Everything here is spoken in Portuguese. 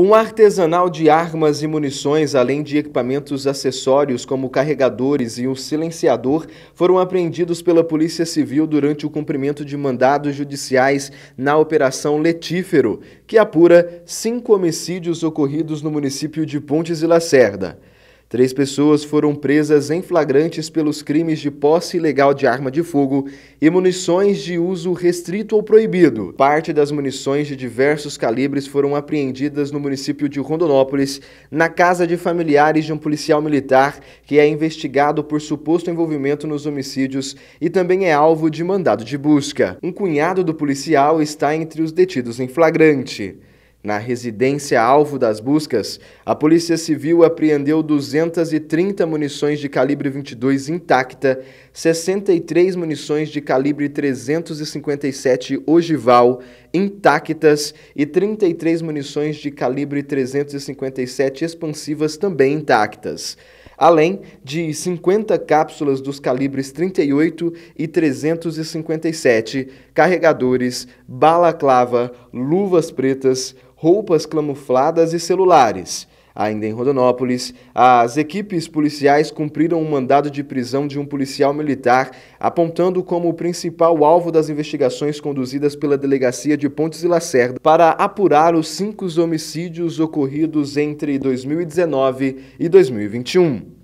Um artesanal de armas e munições, além de equipamentos acessórios como carregadores e um silenciador, foram apreendidos pela Polícia Civil durante o cumprimento de mandados judiciais na Operação Letífero, que apura cinco homicídios ocorridos no município de Pontes e Lacerda. Três pessoas foram presas em flagrantes pelos crimes de posse ilegal de arma de fogo e munições de uso restrito ou proibido. Parte das munições de diversos calibres foram apreendidas no município de Rondonópolis, na casa de familiares de um policial militar que é investigado por suposto envolvimento nos homicídios e também é alvo de mandado de busca. Um cunhado do policial está entre os detidos em flagrante. Na residência alvo das buscas, a Polícia Civil apreendeu 230 munições de calibre 22 intacta, 63 munições de calibre 357 ogival intactas e 33 munições de calibre 357 expansivas também intactas além de 50 cápsulas dos calibres 38 e 357, carregadores, balaclava, luvas pretas, roupas camufladas e celulares. Ainda em Rodonópolis, as equipes policiais cumpriram um mandado de prisão de um policial militar, apontando como o principal alvo das investigações conduzidas pela Delegacia de Pontes e Lacerda para apurar os cinco homicídios ocorridos entre 2019 e 2021.